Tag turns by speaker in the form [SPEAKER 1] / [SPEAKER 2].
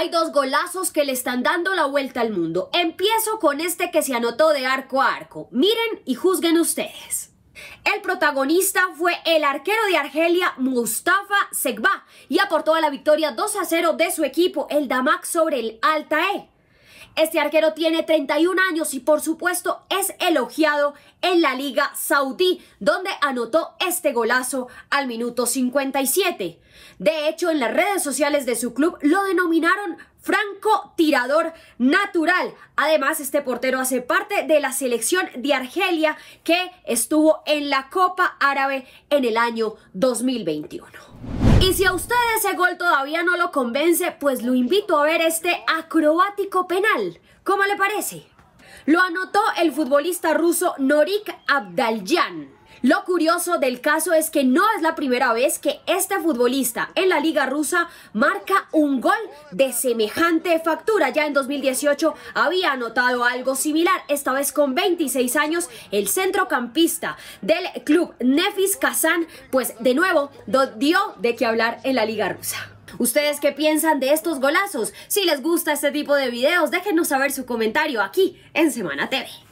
[SPEAKER 1] Hay dos golazos que le están dando la vuelta al mundo. Empiezo con este que se anotó de arco a arco. Miren y juzguen ustedes. El protagonista fue el arquero de Argelia, Mustafa Segba, y aportó a la victoria 2 a 0 de su equipo, el Damak sobre el Altae. Este arquero tiene 31 años y por supuesto es elogiado en la Liga Saudí, donde anotó este golazo al minuto 57. De hecho, en las redes sociales de su club lo denominaron franco tirador natural. Además, este portero hace parte de la selección de Argelia que estuvo en la Copa Árabe en el año 2021. Y si a usted ese gol todavía no lo convence, pues lo invito a ver este acrobático penal. ¿Cómo le parece? Lo anotó el futbolista ruso Norik Abdaljan. Lo curioso del caso es que no es la primera vez que este futbolista en la liga rusa marca un gol de semejante factura. Ya en 2018 había anotado algo similar, esta vez con 26 años, el centrocampista del club Nefis Kazan, pues de nuevo dio de qué hablar en la liga rusa. ¿Ustedes qué piensan de estos golazos? Si les gusta este tipo de videos, déjenos saber su comentario aquí en Semana TV.